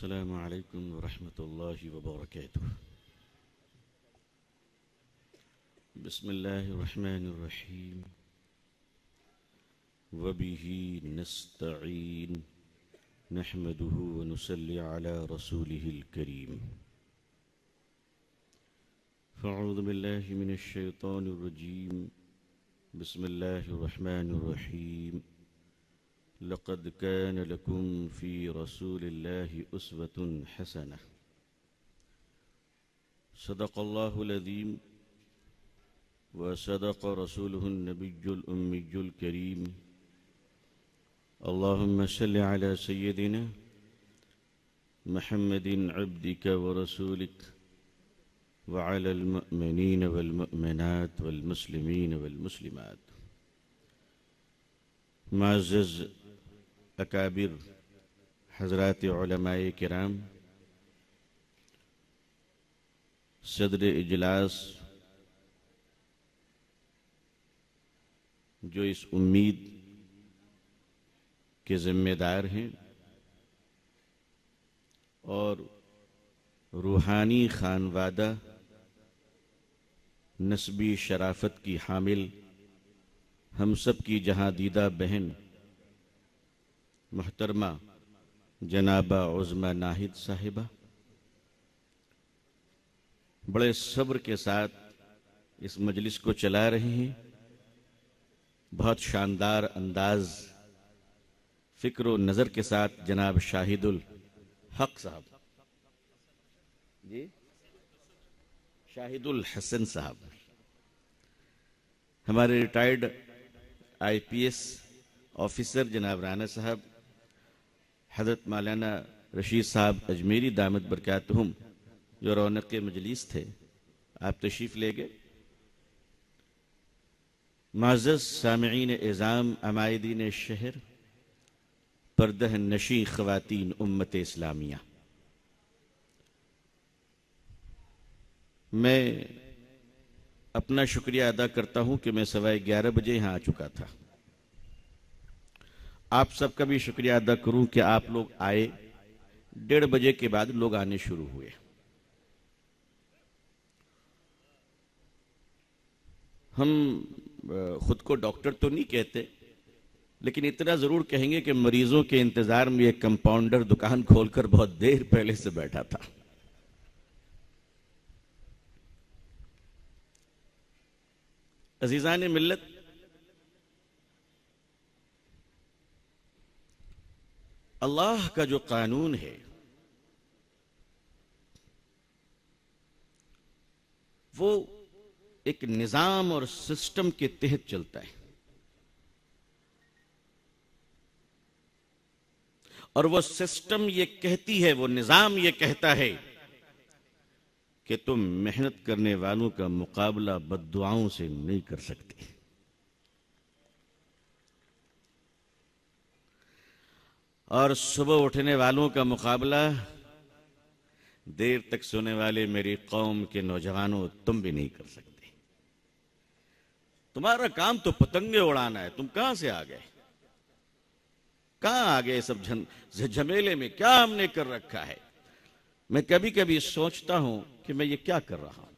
السلام عليكم ورحمة الله وبركاته بسم الله الرحمن الرحيم وبه نستعين نحمده ونصلي على رسوله الكريم فأعوذ بالله من الشيطان الرجيم بسم الله الرحمن الرحيم لقد كان لكم في رسول الله أسوة حسنة صدق الله العظيم وصدق رسوله النبي الأمي الكريم اللهم صل على سيدنا محمد عبدك ورسولك وعلى المؤمنين والمؤمنات والمسلمين والمسلمات معزز अकाबिर हजरत कराम सदर इजलास जो इस उम्मीद के ज़िम्मेदार हैं और रूहानी खानवादा नस्बी शराफत की हामिल हम सब की जहां दीदा बहन मोहतरमा जनाबा उज़मा नाहिद साहिबा बड़े सब्र के साथ इस मजलिस को चला रहे हैं बहुत शानदार अंदाज फिक्र व नज़र के साथ जनाब शाहिदुल हक साहब जी शाहिदुल हसन साहब हमारे रिटायर्ड आईपीएस ऑफिसर जनाब राना साहब हजरत मौलाना रशीद साहब अजमेरी दामद बरकत जो रौनक के मजलिस थे आप तशीफ ले गए माजस सामीन एज़ाम अमायदीन शहर परदह नशी खवतिन उम्मत इस्लामिया मैं अपना शुक्रिया अदा करता हूं कि मैं सवाए ग्यारह बजे यहां आ चुका था आप सबका भी शुक्रिया अदा करूं कि आप लोग आए डेढ़ बजे के बाद लोग आने शुरू हुए हम खुद को डॉक्टर तो नहीं कहते लेकिन इतना जरूर कहेंगे कि मरीजों के इंतजार में एक कंपाउंडर दुकान खोलकर बहुत देर पहले से बैठा था अजीजा ने मिलत अल्लाह का जो कानून है वो एक निज़ाम और सिस्टम के तहत चलता है और वो सिस्टम ये कहती है वो निज़ाम ये कहता है कि तुम मेहनत करने वालों का मुकाबला बदुआओं से नहीं कर सकते और सुबह उठने वालों का मुकाबला देर तक सोने वाले मेरी कौम के नौजवानों तुम भी नहीं कर सकते तुम्हारा काम तो पतंगे उड़ाना है तुम कहां से आ गए कहां आ गए सब झमेले में क्या हमने कर रखा है मैं कभी कभी सोचता हूं कि मैं ये क्या कर रहा हूं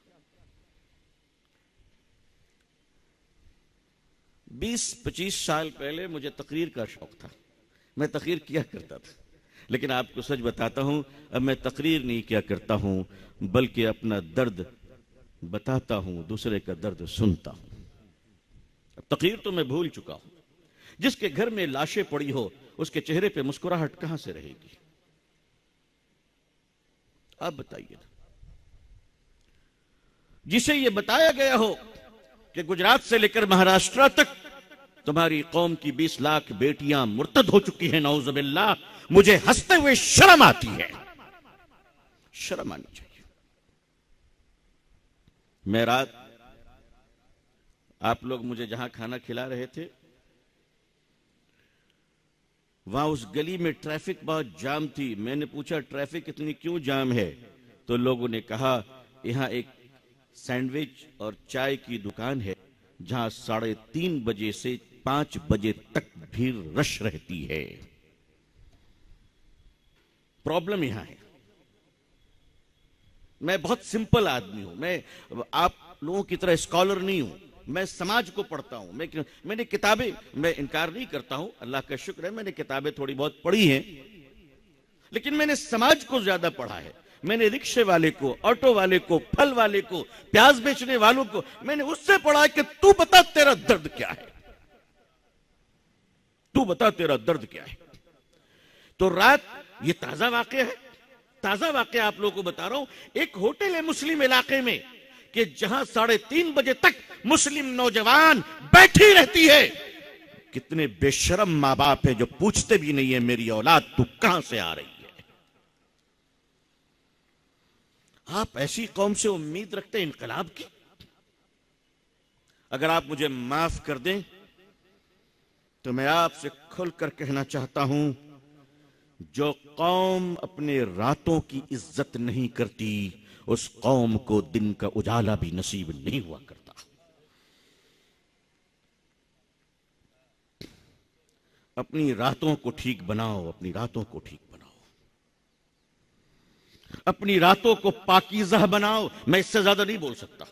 बीस पच्चीस साल पहले मुझे तकरीर का शौक था मैं तकरीर किया करता था लेकिन आपको सच बताता हूं अब मैं तकरीर नहीं किया करता हूं बल्कि अपना दर्द बताता हूं दूसरे का दर्द सुनता हूं तकरीर तो मैं भूल चुका हूं जिसके घर में लाशें पड़ी हो उसके चेहरे पे मुस्कुराहट कहां से रहेगी आप बताइए जिसे यह बताया गया हो कि गुजरात से लेकर महाराष्ट्र तक तुम्हारी कौम की बीस लाख बेटियां मुर्तद हो चुकी हैं नौजबिल्ला मुझे हंसते हुए शर्म आती है शर्म आनी चाहिए मैं रात आप लोग मुझे जहां खाना खिला रहे थे वहां उस गली में ट्रैफिक बहुत जाम थी मैंने पूछा ट्रैफिक इतनी क्यों जाम है तो लोगों ने कहा यहां एक सैंडविच और चाय की दुकान है जहां साढ़े तीन बजे से पांच बजे तक भी रश रहती है प्रॉब्लम यहां है मैं बहुत सिंपल आदमी हूं मैं आप लोगों की तरह स्कॉलर नहीं हूं मैं समाज को पढ़ता हूं मैं मैंने किताबें मैं इनकार नहीं करता हूं अल्लाह का शुक्र है मैंने किताबें थोड़ी बहुत पढ़ी हैं लेकिन मैंने समाज को ज्यादा पढ़ा है मैंने रिक्शे वाले को ऑटो वाले को फल वाले को प्याज बेचने वालों को मैंने उससे पढ़ा कि तू बता तेरा दर्द क्या है तू बता तेरा दर्द क्या है तो रात ये ताजा वाक्य है ताजा वाक्य आप लोगों को बता रहा हूं एक होटल है मुस्लिम इलाके में कि जहां साढ़े तीन बजे तक मुस्लिम नौजवान बैठी रहती है कितने बेशरम मां बाप है जो पूछते भी नहीं है मेरी औलाद तू कहां से आ रही है आप ऐसी कौम से उम्मीद रखते इनकलाब की अगर आप मुझे माफ कर दें तो मैं आपसे खुलकर कहना चाहता हूं जो कौम अपने रातों की इज्जत नहीं करती उस कौम को दिन का उजाला भी नसीब नहीं हुआ करता अपनी रातों को ठीक बनाओ अपनी रातों को ठीक बनाओ अपनी रातों को पाकिजा बनाओ मैं इससे ज्यादा नहीं बोल सकता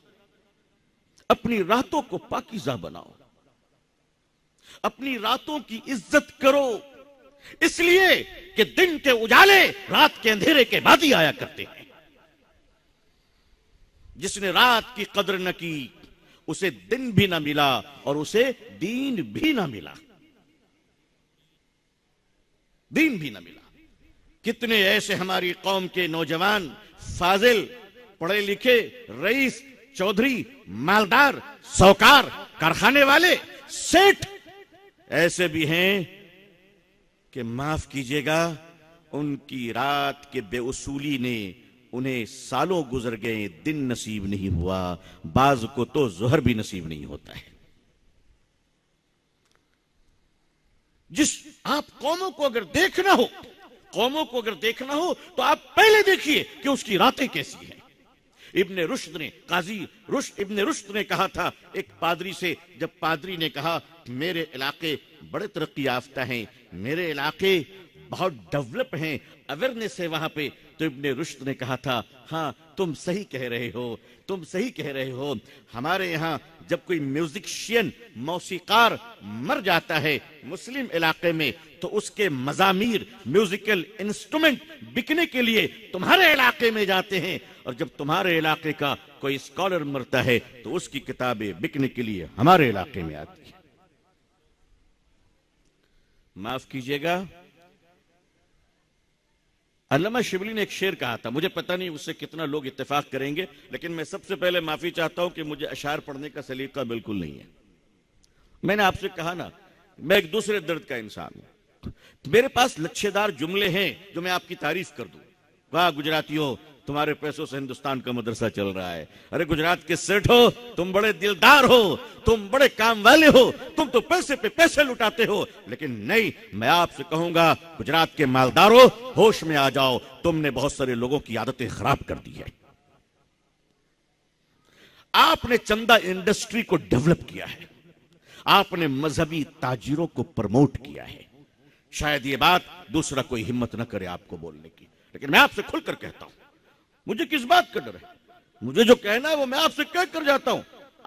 अपनी रातों को पाकिजा बनाओ अपनी रातों की इज्जत करो इसलिए कि दिन के उजाले रात के अंधेरे के बाद ही आया करते हैं जिसने रात की कदर न की उसे दिन भी ना मिला और उसे दीन भी ना मिला दीन भी ना मिला कितने ऐसे हमारी कौम के नौजवान फाजिल पढ़े लिखे रईस चौधरी मालदार सौकार कारखाने वाले सेठ ऐसे भी हैं कि माफ कीजिएगा उनकी रात के बेउसूली ने उन्हें सालों गुजर गए दिन नसीब नहीं हुआ बाज को तो जहर भी नसीब नहीं होता है जिस आप कौमों को अगर देखना हो कौमों को अगर देखना हो तो आप पहले देखिए कि उसकी रातें कैसी हैं इब्न रुश्द ने काजी रुश्द इब्न रुश्द ने कहा था एक पादरी से जब पादरी ने कहा मेरे इलाके बड़े तरक्की याफ्ता हैं मेरे इलाके बहुत डेवलप हैं अवेयरनेस है वहां पे तो इब्ने रुश्द ने कहा था हाँ तुम सही कह रहे हो तुम सही कह रहे हो हमारे यहाँ जब कोई म्यूजिशियन मौसीकार मर जाता है मुस्लिम इलाके में तो उसके मजामीर म्यूजिकल इंस्ट्रूमेंट बिकने के लिए तुम्हारे इलाके में जाते हैं और जब तुम्हारे इलाके का कोई स्कॉलर मरता है तो उसकी किताबें बिकने के लिए हमारे इलाके में आती है माफ कीजिएगा अलमा शिवली ने एक शेर कहा था मुझे पता नहीं उससे कितना लोग इत्तेफाक करेंगे लेकिन मैं सबसे पहले माफी चाहता हूं कि मुझे अशार पढ़ने का सलीका बिल्कुल नहीं है मैंने आपसे कहा ना मैं एक दूसरे दर्द का इंसान हूं मेरे पास लच्छेदार जुमले हैं जो मैं आपकी तारीफ कर दू वाह गुजरातियों तुम्हारे पैसों से हिंदुस्तान का मदरसा चल रहा है अरे गुजरात के सेठ हो तुम बड़े दिलदार हो तुम बड़े काम वाले हो तुम तो पैसे पे पैसे लुटाते हो लेकिन नहीं मैं आपसे कहूंगा गुजरात के मालदारों होश में आ जाओ तुमने बहुत सारे लोगों की आदतें खराब कर दी है आपने चंदा इंडस्ट्री को डेवलप किया है आपने मजहबी ताजिरों को प्रमोट किया है शायद ये बात दूसरा कोई हिम्मत ना करे आपको बोलने की लेकिन मैं आपसे खुलकर कहता हूं मुझे किस बात का डर है मुझे जो कहना है वो मैं आपसे कह कर जाता हूं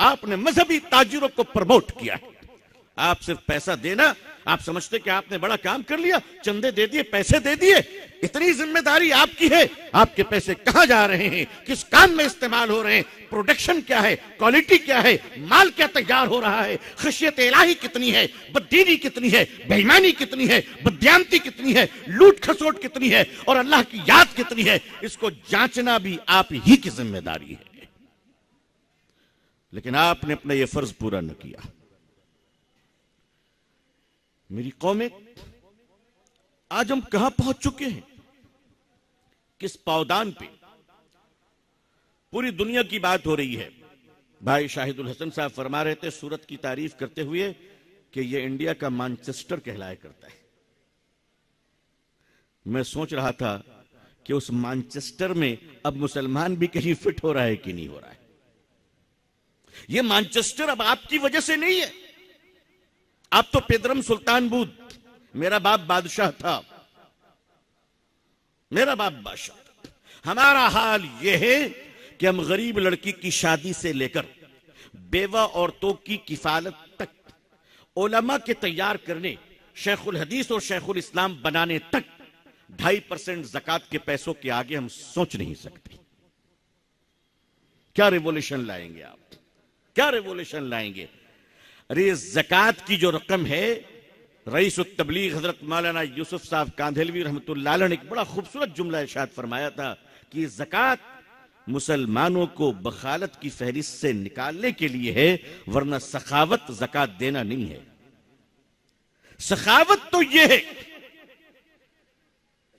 आपने मजहबी ताजिरों को प्रमोट किया है आप सिर्फ पैसा देना आप समझते कि आपने बड़ा काम कर लिया चंदे दे दिए पैसे दे दिए इतनी जिम्मेदारी आपकी है आपके पैसे कहाँ जा रहे हैं किस काम में इस्तेमाल हो रहे हैं प्रोडक्शन क्या है क्वालिटी क्या है माल क्या तैयार हो रहा है खुशियत इलाही कितनी है बदीनी कितनी है बेईमानी कितनी है बद्यांती कितनी है लूट खसोट कितनी है और अल्लाह की याद कितनी है इसको जांचना भी आप ही की जिम्मेदारी है लेकिन आपने अपना यह फर्ज पूरा न किया मेरी कौमें आज हम कहां पहुंच चुके हैं किस पावदान पे पूरी दुनिया की बात हो रही है भाई शाहिदुल हसन साहब फरमा रहे थे सूरत की तारीफ करते हुए कि ये इंडिया का मानचेस्टर कहलाया करता है मैं सोच रहा था कि उस मानचेस्टर में अब मुसलमान भी कहीं फिट हो रहा है कि नहीं हो रहा है यह मानचेस्टर अब आपकी वजह से नहीं है आप तो पेदरम सुल्तान बुद्ध मेरा बाप बादशाह था मेरा बाप बादशाह था हमारा हाल यह है कि हम गरीब लड़की की शादी से लेकर बेवा औरतों की किफालत तक ओलमा के तैयार करने शेखुल हदीस और शेखुल इस्लाम बनाने तक ढाई परसेंट जक़ात के पैसों के आगे हम सोच नहीं सकते क्या रेवोल्यूशन लाएंगे आप क्या रेवोल्यूशन लाएंगे अरे जक़ात की जो रकम है रईस तबलीग हजरत मौलाना यूसुफ साहब कांधेलवी रहमत ने एक बड़ा खूबसूरत जुमला इशाद फरमाया था कि जक़ात मुसलमानों को बखालत की फहरिस्त से निकालने के लिए है वरना सखावत जक़ात देना नहीं है सखावत तो यह है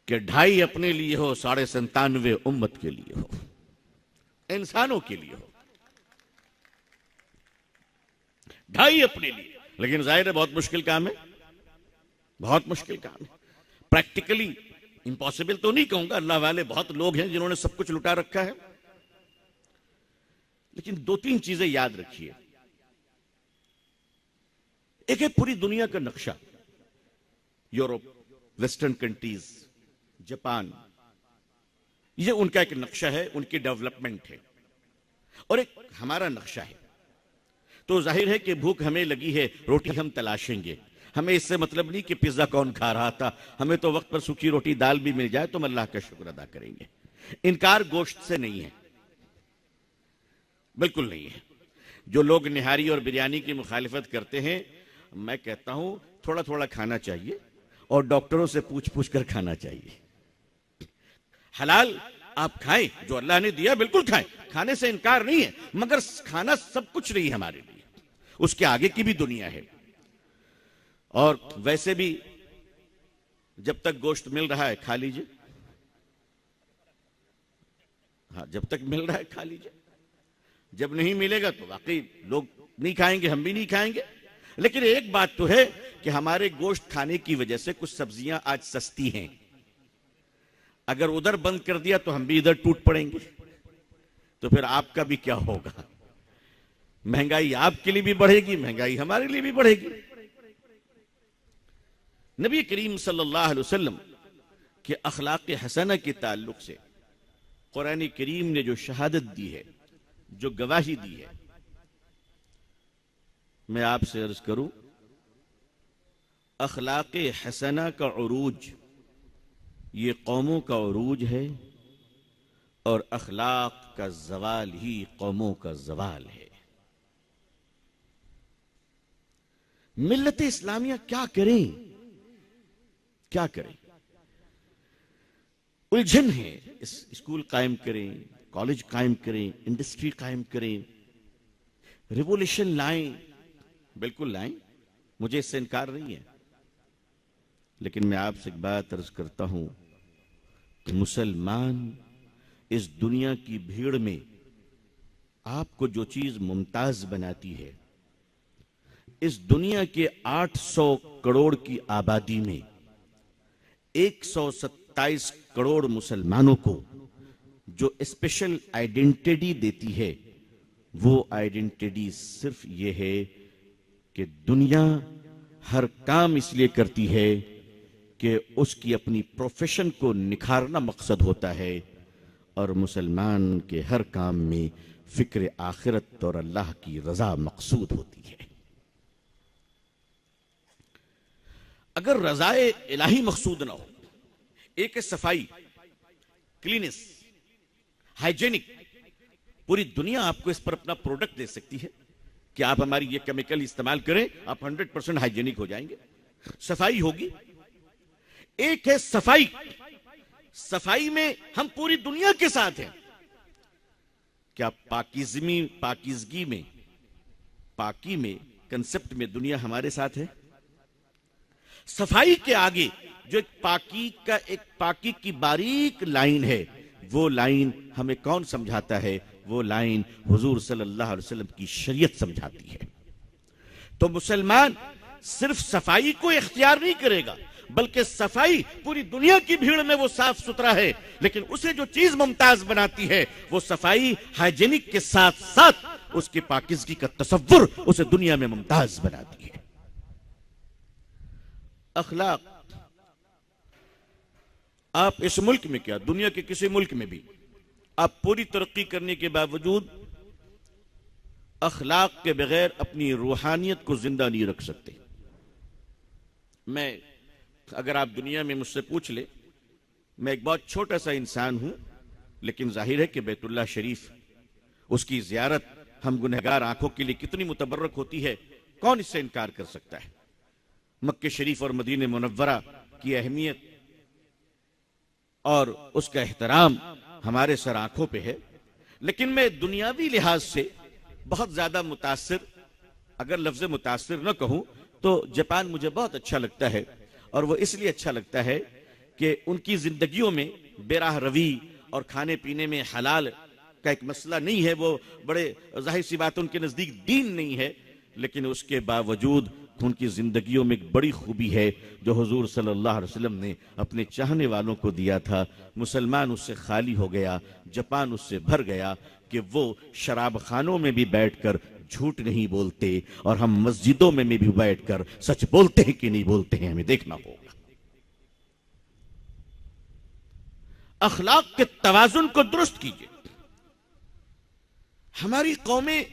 कि ढाई अपने लिए हो साढ़े संतानवे उम्मत के लिए हो इंसानों के लिए हो ढाई अपने लिए लेकिन जाहिर है बहुत मुश्किल काम है बहुत मुश्किल काम है प्रैक्टिकली इंपॉसिबल तो नहीं कहूंगा अल्लाह वाले बहुत लोग हैं जिन्होंने सब कुछ लुटा रखा है लेकिन दो तीन चीजें याद रखिए एक है पूरी दुनिया का नक्शा यूरोप वेस्टर्न कंट्रीज जापान ये उनका एक नक्शा है उनकी डेवलपमेंट है और एक हमारा नक्शा है तो जाहिर है कि भूख हमें लगी है रोटी हम तलाशेंगे हमें इससे मतलब नहीं कि पिज्जा कौन खा रहा था हमें तो वक्त पर सूखी रोटी दाल भी मिल जाए तो हम अल्लाह का शुक्र अदा करेंगे इनकार गोश्त से नहीं है बिल्कुल नहीं है जो लोग निहारी और बिरयानी की मुखालिफत करते हैं मैं कहता हूं थोड़ा थोड़ा खाना चाहिए और डॉक्टरों से पूछ पूछ कर खाना चाहिए हलाल आप खाएं जो अल्लाह ने दिया बिल्कुल खाएं खाने से इनकार नहीं है मगर खाना सब कुछ नहीं है हमारे लिए उसके आगे की भी दुनिया है और वैसे भी जब तक गोश्त मिल रहा है खा लीजिए हाँ जब तक मिल रहा है खा लीजिए जब नहीं मिलेगा तो वाकई लोग नहीं खाएंगे हम भी नहीं खाएंगे लेकिन एक बात तो है कि हमारे गोश्त खाने की वजह से कुछ सब्जियां आज सस्ती हैं अगर उधर बंद कर दिया तो हम भी इधर टूट पड़ेंगे तो फिर आपका भी क्या होगा महंगाई आपके लिए भी बढ़ेगी महंगाई हमारे लिए भी बढ़ेगी नबी करीम सल्लल्लाहु अलैहि वसल्लम के अखलाक हसना के ताल्लुक से कुरान करीम ने जो शहादत दी है जो गवाही दी है मैं आपसे अर्ज करूं अखलाक हसना का अरूज ये कौमों का अरूज है और अखलाक का जवाल ही कौमों का जवाल है मिलत इस्लामिया क्या करें क्या करें उलझन है इस स्कूल कायम करें कॉलेज कायम करें इंडस्ट्री कायम करें रिवोल्यूशन लाएं बिल्कुल लाएं मुझे इससे इनकार नहीं है लेकिन मैं आपसे एक बात अर्ज करता हूं कि मुसलमान इस दुनिया की भीड़ में आपको जो चीज मुमताज बनाती है इस दुनिया के 800 करोड़ की आबादी में 127 करोड़ मुसलमानों को जो स्पेशल आइडेंटिटी देती है वो आइडेंटिटी सिर्फ ये है कि दुनिया हर काम इसलिए करती है कि उसकी अपनी प्रोफेशन को निखारना मकसद होता है और मुसलमान के हर काम में फिक्र आखिरत और अल्लाह की रजा मकसूद होती है अगर रजाए इलाही मकसूद ना हो एक सफाई क्लीनेस हाइजेनिक पूरी दुनिया आपको इस पर अपना प्रोडक्ट दे सकती है कि आप हमारी ये केमिकल इस्तेमाल करें आप 100 परसेंट हाइजेनिक हो जाएंगे सफाई होगी एक है सफाई सफाई में हम पूरी दुनिया के साथ हैं क्या पाकिजमी पाकिजगी में पाकी में कंसेप्ट में दुनिया हमारे साथ है सफाई के आगे जो एक पाकी का एक पाकी की बारीक लाइन है वो लाइन हमें कौन समझाता है वो लाइन हुजूर सल्लल्लाहु अलैहि वसल्लम की शरीयत समझाती है तो मुसलमान सिर्फ सफाई को इख्तियार नहीं करेगा बल्कि सफाई पूरी दुनिया की भीड़ में वो साफ सुथरा है लेकिन उसे जो चीज मुमताज बनाती है वो सफाई हाइजेनिक के साथ साथ उसकी पाकिजगी का तस्वुर उसे दुनिया में मुमताज बनाती है अखलाक आप इस मुल्क में क्या दुनिया के किसी मुल्क में भी आप पूरी तरक्की करने के बावजूद अखलाक के बगैर अपनी रूहानियत को जिंदा नहीं रख सकते मैं अगर आप दुनिया में मुझसे पूछ ले मैं एक बहुत छोटा सा इंसान हूं लेकिन जाहिर है कि बैतुल्ला शरीफ उसकी जियारत हम गुनहगार आंखों के लिए कितनी मुतबरक होती है कौन इससे इनकार कर सकता है मक्के शरीफ और मदीन मुनवरा की अहमियत और उसका एहतराम हमारे सर आंखों पर है लेकिन मैं दुनियावी लिहाज से बहुत ज्यादा मुतासर अगर लफ्ज मुतासर न कहूं तो जापान मुझे बहुत अच्छा लगता है और वह इसलिए अच्छा लगता है कि उनकी जिंदगियों में बेराह रवी और खाने पीने में हलाल का एक मसला नहीं है वो बड़े जाहिर सी बात उनके नज़दीक दीन नहीं है लेकिन उसके बावजूद उनकी ज़िंदगियों में एक बड़ी खूबी है जो हजूर सल्लल्लाहु अलैहि वसल्लम ने अपने चाहने वालों को दिया था मुसलमान उससे खाली हो गया जापान उससे भर गया कि वो शराब खानों में भी बैठकर झूठ नहीं बोलते और हम मस्जिदों में, में भी बैठकर सच बोलते हैं कि नहीं बोलते हैं हमें देखना होगा अखलाक के तोजुन को दुरुस्त कीजिए हमारी कौमें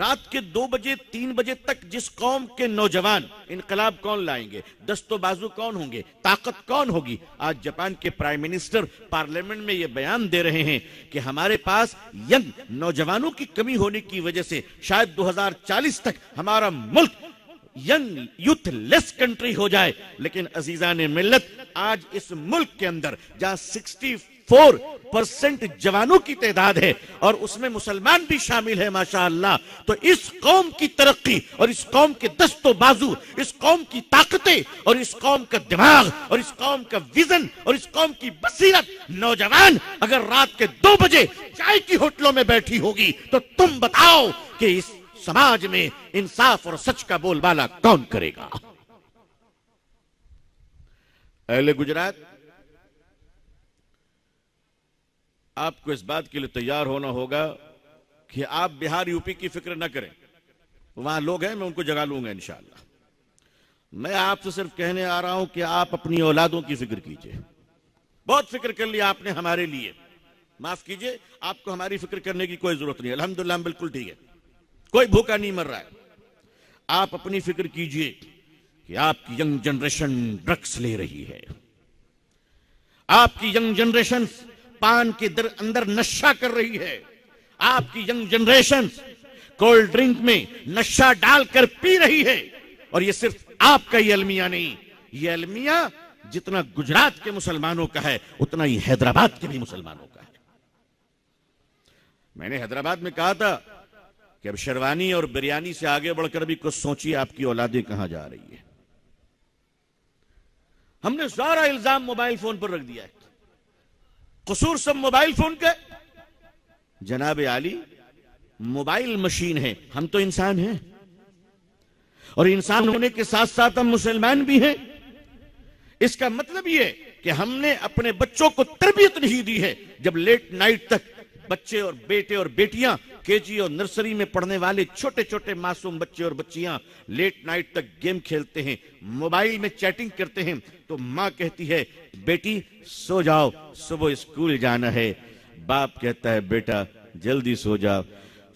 रात के दो बजे तीन बजे तक जिस कौम के नौजवान इनकलाब कौन लाएंगे दस्तो बाजू कौन होंगे ताकत कौन होगी आज जापान के प्राइम मिनिस्टर पार्लियामेंट में ये बयान दे रहे हैं कि हमारे पास यंग नौजवानों की कमी होने की वजह से शायद 2040 तक हमारा मुल्क यंग यूथ लेस कंट्री हो जाए लेकिन अजीजा ने मिलत आज इस मुल्क के अंदर जहां सिक्सटी फोर परसेंट जवानों की तादाद है और उसमें मुसलमान भी शामिल है माशा तो इस कौम की तरक्की और इस कौम के दस्तो बाजू इस कौम की ताकतें और इस कौम का दिमाग और इस कौम का विजन और इस कौम की बसीरत नौजवान अगर रात के दो बजे चाय की होटलों में बैठी होगी तो तुम बताओ कि इस समाज में इंसाफ और सच का बोलबाला कौन करेगा अहले गुजरात आपको इस बात के लिए तैयार होना होगा कि आप बिहार यूपी की फिक्र न करें वहां लोग हैं मैं उनको जगा लूंगा इंशाला मैं आपसे सिर्फ कहने आ रहा हूं कि आप अपनी औलादों की फिक्र कीजिए बहुत फिक्र कर लिया आपने हमारे लिए माफ कीजिए आपको हमारी फिक्र करने की कोई जरूरत नहीं अलहमदुल्ला बिल्कुल ठीक है कोई भूखा नहीं मर रहा है आप अपनी फिक्र कीजिए कि आपकी यंग जनरेशन ड्रग्स ले रही है आपकी यंग जनरेशन पान के दर अंदर नशा कर रही है आपकी यंग जनरेशन कोल्ड ड्रिंक में नशा डालकर पी रही है और ये सिर्फ आपका ही अलमिया नहीं ये अलमिया जितना गुजरात के मुसलमानों का है उतना ही हैदराबाद के भी मुसलमानों का है मैंने हैदराबाद में कहा था कि अब शेरवानी और बिरयानी से आगे बढ़कर भी कुछ सोचिए आपकी औलादें कहां जा रही है हमने सारा इल्जाम मोबाइल फोन पर रख दिया है कसूर सब मोबाइल फोन के जनाब आली मोबाइल मशीन है हम तो इंसान हैं और इंसान होने के साथ साथ हम मुसलमान भी हैं इसका मतलब यह कि हमने अपने बच्चों को तरबियत नहीं दी है जब लेट नाइट तक बच्चे और बेटे और बेटियां केजी और नर्सरी में पढ़ने वाले छोटे छोटे मासूम बच्चे और बच्चियां लेट नाइट तक गेम खेलते हैं मोबाइल में चैटिंग करते हैं तो माँ कहती है बेटी सो जाओ सुबह स्कूल जाना है बाप कहता है बेटा जल्दी सो जाओ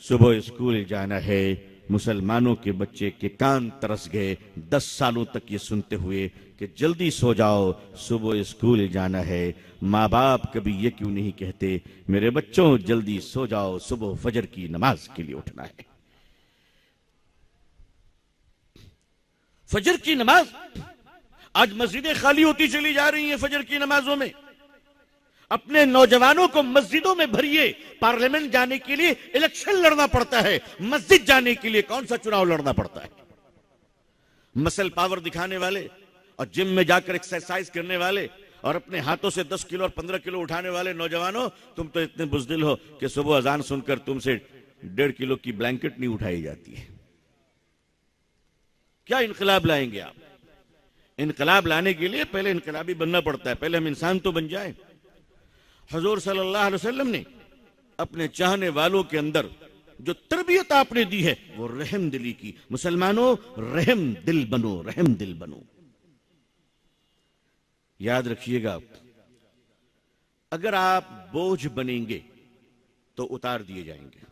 सुबह स्कूल जाना है मुसलमानों के बच्चे के कान तरस गए दस सालों तक ये सुनते हुए कि जल्दी सो जाओ सुबह स्कूल जाना है माँ बाप कभी ये क्यों नहीं कहते मेरे बच्चों जल्दी सो जाओ सुबह फजर की नमाज के लिए उठना है फजर की नमाज आज मस्जिदें खाली होती चली जा रही हैं फजर की नमाजों में अपने नौजवानों को मस्जिदों में भरिए पार्लियामेंट जाने के लिए इलेक्शन लड़ना पड़ता है मस्जिद जाने के लिए कौन सा चुनाव लड़ना पड़ता है मसल पावर दिखाने वाले और जिम में जाकर एक्सरसाइज करने वाले और अपने हाथों से 10 किलो और 15 किलो उठाने वाले नौजवानों तुम तो इतने बुजदिल हो कि सुबह अजान सुनकर तुमसे डेढ़ किलो की ब्लैंकेट नहीं उठाई जाती है क्या इनकलाब लाएंगे आप इनकलाब लाने के लिए पहले इनकलाबी बनना पड़ता है पहले हम इंसान तो बन जाए हजूर सल्लाह ने अपने चाहने वालों के अंदर जो तरबियत आपने दी है वो रहम दिली की मुसलमानों रहम दिल बनो रहम दिल बनो याद रखिएगा अगर आप बोझ बनेंगे तो उतार दिए जाएंगे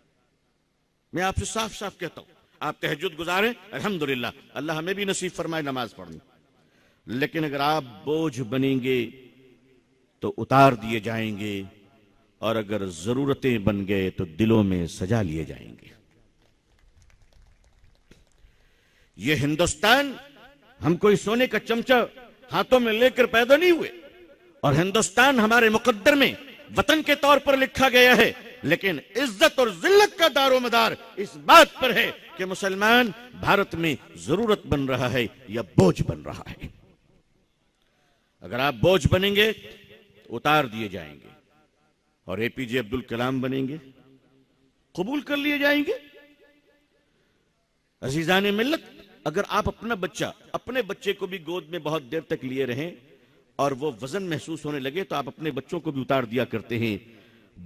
मैं आपसे साफ साफ कहता हूं आप तहजुद गुजारें अल्हम्दुलिल्लाह अल्लाह हमें भी नसीब फरमाए नमाज पढ़नी लेकिन अगर आप बोझ बनेंगे तो उतार दिए जाएंगे और अगर जरूरतें बन गए तो दिलों में सजा लिए जाएंगे ये हिंदुस्तान हम कोई सोने का चमचा हाथों में लेकर पैदा नहीं हुए और हिंदुस्तान हमारे मुकद्दर में वतन के तौर पर लिखा गया है लेकिन इज्जत और जिल्लत का दारो मदार इस बात पर है कि मुसलमान भारत में जरूरत बन रहा है या बोझ बन रहा है अगर आप बोझ बनेंगे तो उतार दिए जाएंगे और एपीजे अब्दुल कलाम बनेंगे कबूल कर लिए जाएंगे अजीजा ने मिलत अगर आप अपना बच्चा अपने बच्चे को भी गोद में बहुत देर तक लिए रहें और वो वजन महसूस होने लगे तो आप अपने बच्चों को भी उतार दिया करते हैं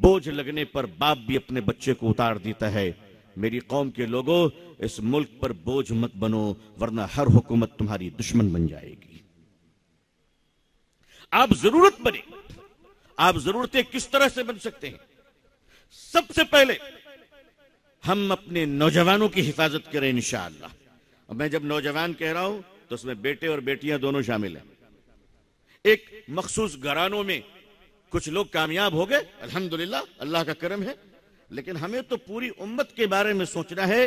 बोझ लगने पर बाप भी अपने बच्चे को उतार देता है मेरी कौम के लोगों इस मुल्क पर बोझ मत बनो वरना हर हुकूमत तुम्हारी दुश्मन बन जाएगी आप जरूरत बने आप जरूरतें किस तरह से बन सकते हैं सबसे पहले हम अपने नौजवानों की हिफाजत करें इंशाला और मैं जब नौजवान कह रहा हूं तो उसमें बेटे और बेटियां दोनों शामिल हैं एक मखसूस घरानों में कुछ लोग कामयाब हो गए अल्हम्दुलिल्लाह अल्लाह का करम है लेकिन हमें तो पूरी उम्मत के बारे में सोचना है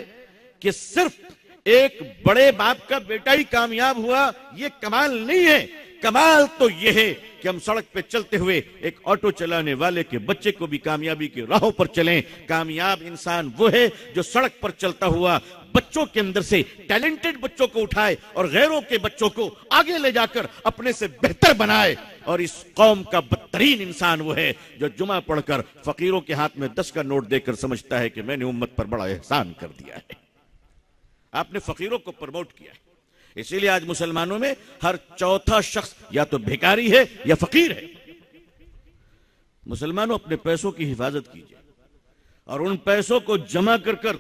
कि सिर्फ एक बड़े बाप का बेटा ही कामयाब हुआ ये कमाल नहीं है कमाल तो यह है कि हम सड़क पे चलते हुए एक ऑटो चलाने वाले के बच्चे को भी कामयाबी के राहों पर चलें कामयाब इंसान वो है जो सड़क पर चलता हुआ बच्चों के अंदर से टैलेंटेड बच्चों को उठाए और गैरों के बच्चों को आगे ले जाकर अपने से बेहतर बनाए और इस कौम का बदतरीन इंसान वो है जो जुमा पढ़कर फकीरों के हाथ में दस का नोट देकर समझता है कि मैंने उम्मत पर बड़ा एहसान कर दिया है आपने फकीरों को प्रमोट किया है इसीलिए आज मुसलमानों में हर चौथा शख्स या तो भिकारी है या फकीर है मुसलमानों अपने पैसों की हिफाजत कीजिए और उन पैसों को जमा कर कर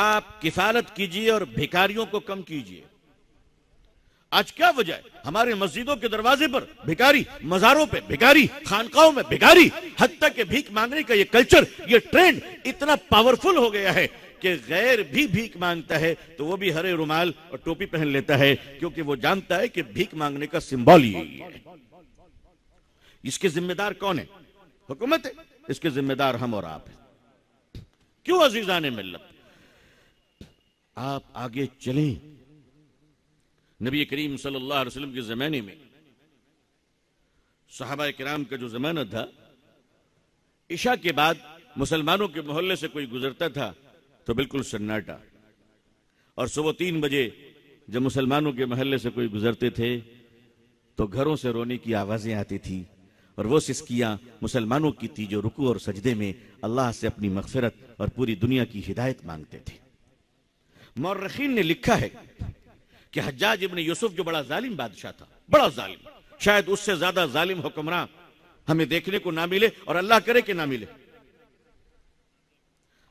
आप किफालत कीजिए और भिकारियों को कम कीजिए आज क्या वजह है हमारे मस्जिदों के दरवाजे पर भिकारी मजारों पे भिकारी खानकाओं में भिकारी हद तक भीख मांगने का ये कल्चर ये ट्रेंड इतना पावरफुल हो गया है कि गैर भी भीख मांगता है तो वो भी हरे रुमाल और टोपी पहन लेता है क्योंकि वो जानता है कि भीख मांगने का सिंबल यही है इसके जिम्मेदार कौन है हुकूमत है इसके जिम्मेदार हम और आप हैं क्यों अजीजा ने मिल्ल आप आगे चलें नबी करीम सल्लल्लाहु अलैहि वसल्लम के जमाने में साहबा कराम का जो जमाना था ईशा के बाद मुसलमानों के मोहल्ले से कोई गुजरता था तो बिल्कुल सन्नाटा और सुबह तीन बजे जब मुसलमानों के महल्ले से कोई गुजरते थे तो घरों से रोने की आवाज़ें आती थी और वो सिस्कियां मुसलमानों की थी जो रुकू और सजदे में अल्लाह से अपनी मगफरत और पूरी दुनिया की हिदायत मांगते थे मौरखीन ने लिखा है कि हज्जाज इबन यूसुफ जो बड़ा जालिम बादशाह था बड़ा जालिम शायद उससे ज्यादा जालिम हुक्मरान हमें देखने को ना मिले और अल्लाह करे कि ना मिले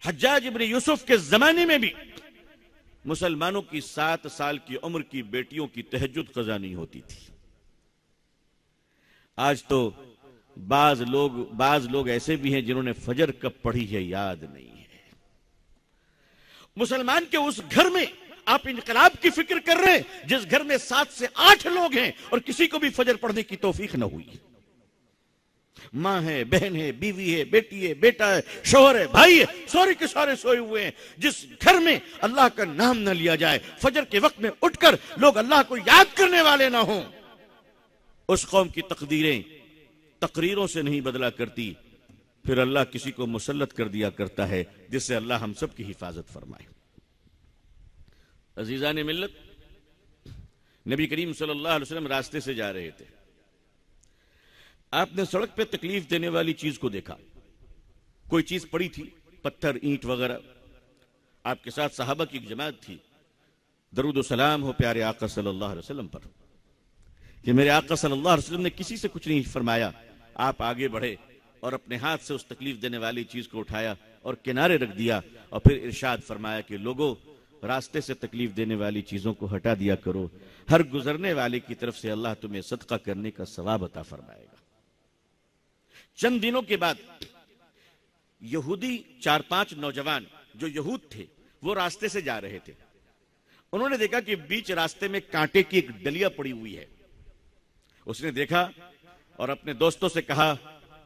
हज्जाज इबन यूसुफ के जमाने में भी मुसलमानों की सात साल की उम्र की बेटियों की तहजद कजा नहीं होती थी आज तो बाज लोग बाज लोग ऐसे भी हैं जिन्होंने फजर कब पढ़ी है याद नहीं है मुसलमान के उस घर में आप इनकलाब की फिक्र कर रहे हैं जिस घर में सात से आठ लोग हैं और किसी को भी फजर पढ़ने की तोफीक ना हुई माँ है बहन है बीवी है बेटी है बेटा है शोहर है भाई है सारे के सारे सोए हुए हैं जिस घर में अल्लाह का नाम ना लिया जाए फजर के वक्त में उठकर लोग अल्लाह को याद करने वाले ना हों उस कौम की तकदीरें तकरीरों से नहीं बदला करती फिर अल्लाह किसी को मुसलत कर दिया करता है जिससे अल्लाह हम सब की हिफाजत फरमाए अजीजा ने मिलत नबी करीम सल्लाम रास्ते से जा रहे थे आपने सड़क पे तकलीफ देने वाली चीज को देखा कोई चीज पड़ी थी पत्थर ईंट वगैरह आपके साथ साहबा की जमात थी दरुद सलाम हो प्यारे आका सल्लल्लाहु अलैहि वसल्लम पर कि मेरे आका सल्लल्लाहु अलैहि वसल्लम ने किसी से कुछ नहीं फरमाया आप आगे बढ़े और अपने हाथ से उस तकलीफ देने वाली चीज को उठाया और किनारे रख दिया और फिर इरशाद फरमाया कि लोगों रास्ते से तकलीफ देने वाली चीजों को हटा दिया करो हर गुजरने वाले की तरफ से अल्लाह तुम्हें सदका करने का सवाब अता फरमाएगा चंद दिनों के बाद यहूदी चार पांच नौजवान जो यहूद थे वो रास्ते से जा रहे थे उन्होंने देखा कि बीच रास्ते में कांटे की एक डलिया पड़ी हुई है उसने देखा और अपने दोस्तों से कहा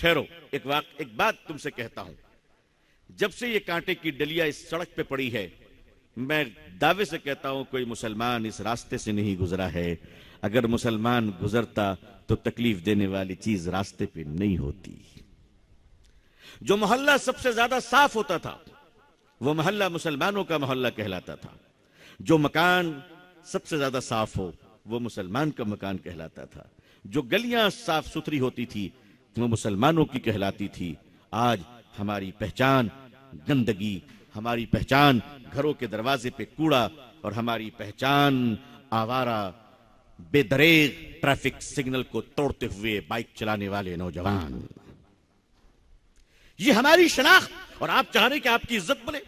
ठहरो एक बात एक बात तुमसे कहता हूं जब से ये कांटे की डलिया इस सड़क पे पड़ी है मैं दावे से कहता हूं कोई मुसलमान इस रास्ते से नहीं गुजरा है अगर मुसलमान गुजरता तो तकलीफ देने वाली चीज रास्ते पे नहीं होती जो मोहल्ला सबसे ज्यादा साफ होता था वो मोहल्ला मुसलमानों का मोहल्ला कहलाता था जो मकान सबसे ज्यादा साफ हो वो मुसलमान का मकान कहलाता था जो गलियां साफ सुथरी होती थी वो मुसलमानों की कहलाती थी आज हमारी पहचान गंदगी हमारी पहचान घरों के दरवाजे पे कूड़ा और हमारी पहचान आवारा बेदरेग ट्रैफिक सिग्नल को तोड़ते हुए बाइक चलाने वाले नौजवान ये हमारी शनाख्त और आप चाह रहे कि आपकी इज्जत बने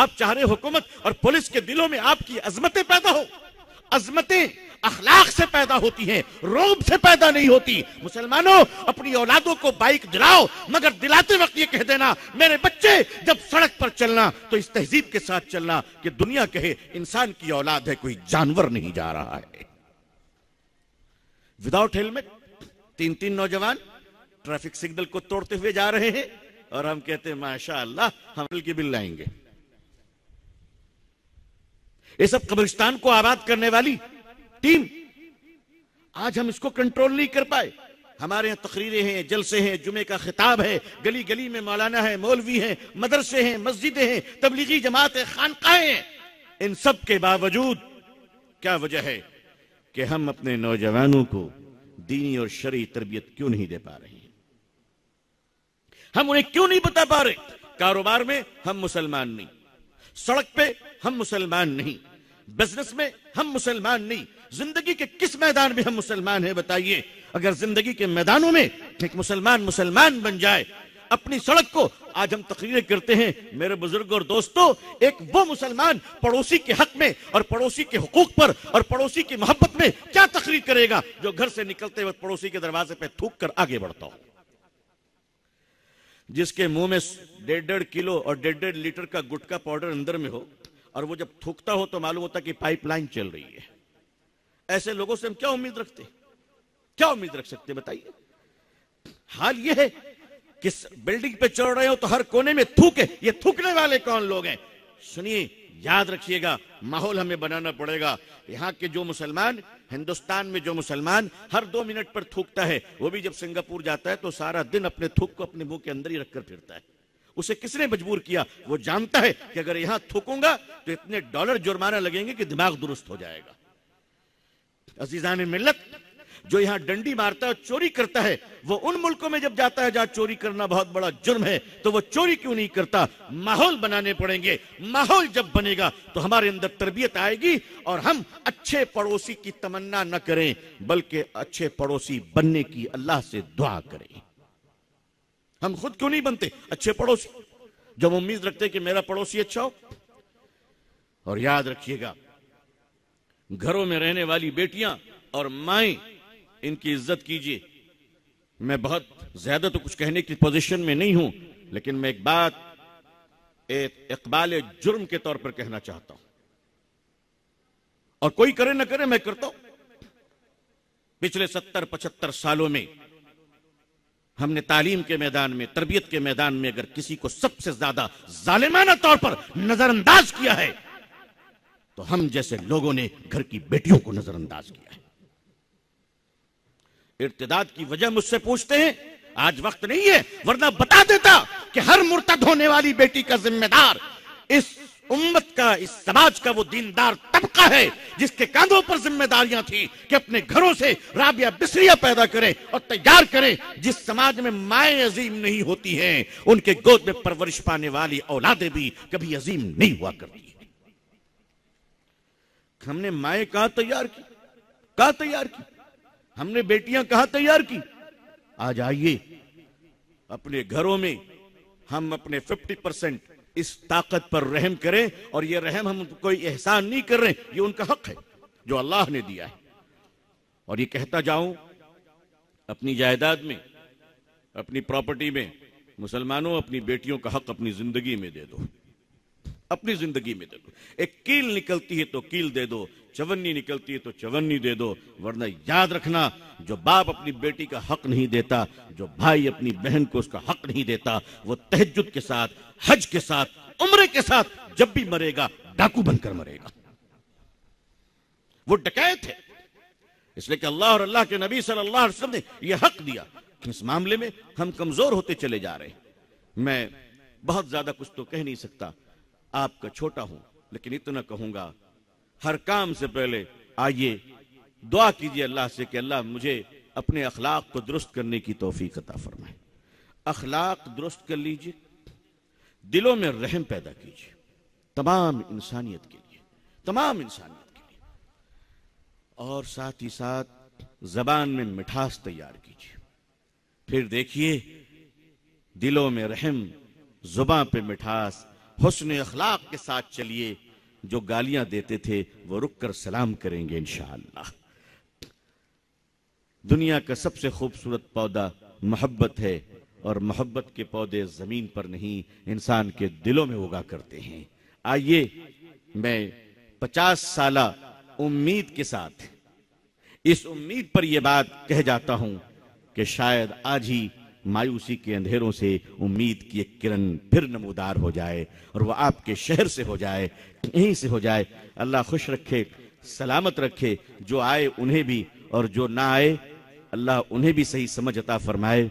आप चाह रहे हुकूमत और पुलिस के दिलों में आपकी अजमतें पैदा हो अजमतें अखलाक से पैदा होती हैं रोब से पैदा नहीं होती मुसलमानों अपनी औलादों को बाइक दिलाओ मगर दिलाते वक्त ये कह देना मेरे बच्चे जब सड़क पर चलना तो इस तहजीब के साथ चलना कि दुनिया कहे इंसान की औलाद है कोई जानवर नहीं जा रहा है विदाउट हेलमेट तीन तीन नौजवान ट्रैफिक सिग्नल को तोड़ते हुए जा रहे हैं और हम कहते हैं माशा अल्लाह हम हल्की बिल लाएंगे ये सब कब्रिस्तान को आबाद करने वाली टीम आज हम इसको कंट्रोल नहीं कर पाए हमारे यहां तकरीरें हैं जलसे हैं जुमे का खिताब है गली गली में मौलाना है मौलवी हैं मदरसे हैं मस्जिदें हैं तबलीगी जमात है खानकाएं हैं इन सब के बावजूद क्या वजह है कि हम अपने नौजवानों को दीनी और शरी तरबियत क्यों नहीं दे पा रहे हैं हम उन्हें क्यों नहीं बता पा रहे कारोबार में हम मुसलमान नहीं सड़क पे हम मुसलमान नहीं बिजनेस में हम मुसलमान नहीं जिंदगी के किस मैदान में हम मुसलमान हैं बताइए अगर जिंदगी के मैदानों में एक मुसलमान मुसलमान बन जाए अपनी सड़क को आज हम तकरीरें करते हैं मेरे बुजुर्ग और दोस्तों एक वो मुसलमान पड़ोसी के हक में और पड़ोसी के हकूक पर और पड़ोसी की मोहब्बत में क्या तकरीर करेगा जो घर से निकलते वक्त पड़ोसी के दरवाजे पर थूक कर आगे बढ़ता हो जिसके मुंह में डेढ़ डेढ़ किलो और डेढ़ डेढ़ लीटर का गुटका पाउडर अंदर में हो और वो जब थूकता हो तो मालूम होता कि पाइपलाइन चल रही है ऐसे लोगों से हम क्या उम्मीद रखते क्या उम्मीद रख सकते बताइए हाल यह है किस बिल्डिंग पे चढ़ रहे हो तो हर कोने में थूके ये थूकने वाले कौन लोग हैं सुनिए याद रखिएगा माहौल हमें बनाना पड़ेगा यहाँ के जो मुसलमान हिंदुस्तान में जो मुसलमान हर दो मिनट पर थूकता है वो भी जब सिंगापुर जाता है तो सारा दिन अपने थूक को अपने मुंह के अंदर ही रखकर फिरता है उसे किसने मजबूर किया वो जानता है कि अगर यहां थूकूंगा तो इतने डॉलर जुर्माना लगेंगे कि दिमाग दुरुस्त हो जाएगा अजीजा ने मिलत जो यहां डंडी मारता है चोरी करता है वो उन मुल्कों में जब जाता है जहां चोरी करना बहुत बड़ा जुर्म है तो वो चोरी क्यों नहीं करता माहौल बनाने पड़ेंगे माहौल जब बनेगा तो हमारे अंदर तरबियत आएगी और हम अच्छे पड़ोसी की तमन्ना न करें बल्कि अच्छे पड़ोसी बनने की अल्लाह से दुआ करें हम खुद क्यों नहीं बनते अच्छे पड़ोसी जब उम्मीद रखते कि मेरा पड़ोसी अच्छा हो और याद रखिएगा घरों में रहने वाली बेटियां और माएं इनकी इज्जत कीजिए मैं बहुत ज्यादा तो कुछ कहने की पोजीशन में नहीं हूं लेकिन मैं एक बात एक इकबाल जुर्म के तौर पर कहना चाहता हूं और कोई करे ना करे मैं करता हूं पिछले सत्तर पचहत्तर सालों में हमने तालीम के मैदान में तरबियत के मैदान में अगर किसी को सबसे ज्यादा जालिमाना तौर पर नजरअंदाज किया है तो हम जैसे लोगों ने घर की बेटियों को नजरअंदाज किया है इर्तदाद की वजह मुझसे पूछते हैं आज वक्त नहीं है वरना बता देता कि हर मुर्तद होने वाली बेटी का जिम्मेदार इस उम्मत का इस समाज का वो दीनदार तबका है जिसके कांधों पर जिम्मेदारियां थी कि अपने घरों से राबिया बिस्रिया पैदा करें और तैयार करें जिस समाज में माए अजीम नहीं होती हैं उनके गोद में परवरिश पाने वाली औलादे भी कभी अजीम नहीं हुआ करती हमने माए कहा तैयार की कहा तैयार की हमने बेटियां कहा तैयार की आज आइए अपने घरों में हम अपने 50 परसेंट इस ताकत पर रहम करें और ये रहम हम कोई एहसान नहीं कर रहे ये उनका हक है जो अल्लाह ने दिया है और ये कहता जाऊं अपनी जायदाद में अपनी प्रॉपर्टी में मुसलमानों अपनी बेटियों का हक अपनी जिंदगी में दे दो अपनी जिंदगी में दे दो एक कील निकलती है तो कील दे दो चवन्नी निकलती है तो चवन्नी दे दो वरना याद रखना जो बाप अपनी बेटी का हक नहीं देता जो भाई अपनी बहन को उसका हक नहीं देता वो तहज के साथ हज के साथ उम्र के साथ जब भी मरेगा डाकू बनकर मरेगा वो डकैत है इसलिए कि अल्लाह और अल्लाह के नबी सल्लल्लाहु अलैहि वसल्लम ने यह हक दिया इस मामले में हम कमजोर होते चले जा रहे हैं मैं बहुत ज्यादा कुछ तो कह नहीं सकता आपका छोटा हूं लेकिन इतना कहूंगा हर काम से पहले आइए दुआ कीजिए अल्लाह से कि अल्लाह मुझे अपने अखलाक को दुरुस्त करने की तोफीक अता फरमाए अखलाक दुरुस्त कर लीजिए दिलों में रहम पैदा कीजिए तमाम इंसानियत के लिए तमाम इंसानियत के लिए और साथ ही साथ जबान में मिठास तैयार कीजिए फिर देखिए दिलों में रहम जुबा पे मिठास हसन अखलाक के साथ चलिए जो गालियां देते थे वो रुक कर सलाम करेंगे इन दुनिया का सबसे खूबसूरत पौधा मोहब्बत है और मोहब्बत के पौधे जमीन पर नहीं इंसान के दिलों में उगा करते हैं आइए मैं पचास साल उम्मीद के साथ इस उम्मीद पर यह बात कह जाता हूं कि शायद आज ही मायूसी के अंधेरों से उम्मीद की एक किरण फिर नमोदार हो जाए और वह आपके शहर से हो जाए यहीं से हो जाए अल्लाह खुश रखे सलामत रखे जो आए उन्हें भी और जो ना आए अल्लाह उन्हें भी सही समझ अता फरमाए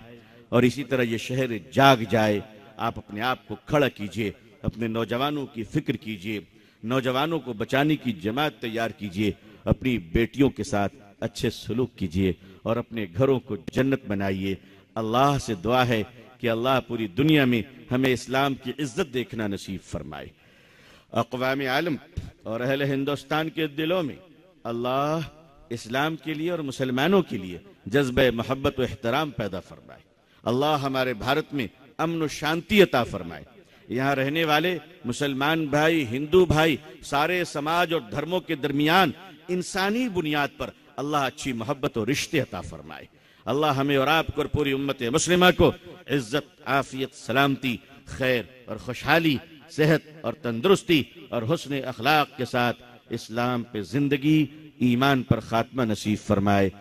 और इसी तरह ये शहर जाग जाए आप अपने आप को खड़ा कीजिए अपने नौजवानों की फिक्र कीजिए नौजवानों को बचाने की जमात तैयार कीजिए अपनी बेटियों के साथ अच्छे सलूक कीजिए और अपने घरों को जन्नत बनाइए अल्लाह से दुआ है कि अल्लाह पूरी दुनिया में हमें इस्लाम की इज्जत देखना नसीब फरमाए अकवाम आलम और अहल हिंदुस्तान के दिलों में अल्लाह इस्लाम के लिए और मुसलमानों के लिए जज्ब मोहब्बत अहतराम पैदा फरमाए अल्लाह हमारे भारत में अमन शांति अता फरमाए यहाँ रहने वाले मुसलमान भाई हिंदू भाई सारे समाज और धर्मों के दरमियान इंसानी बुनियाद पर अल्लाह अच्छी मोहब्बत और रिश्ते अता फरमाए अल्लाह हमें और आपको और पूरी उम्मत मुस्लिमा को इज्जत आफियत सलामती खैर और खुशहाली सेहत और तंदुरुस्ती और हसन अखलाक के साथ इस्लाम पे ज़िंदगी ईमान पर ख़ात्मा नसीब फरमाए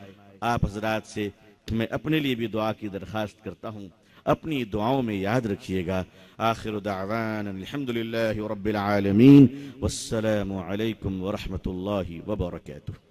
आप हजरात से मैं अपने लिए भी दुआ की दरख्वास्त करता हूँ अपनी दुआओं में याद रखिएगा आखिर दावानदल रबालमीन वालकम वबरकू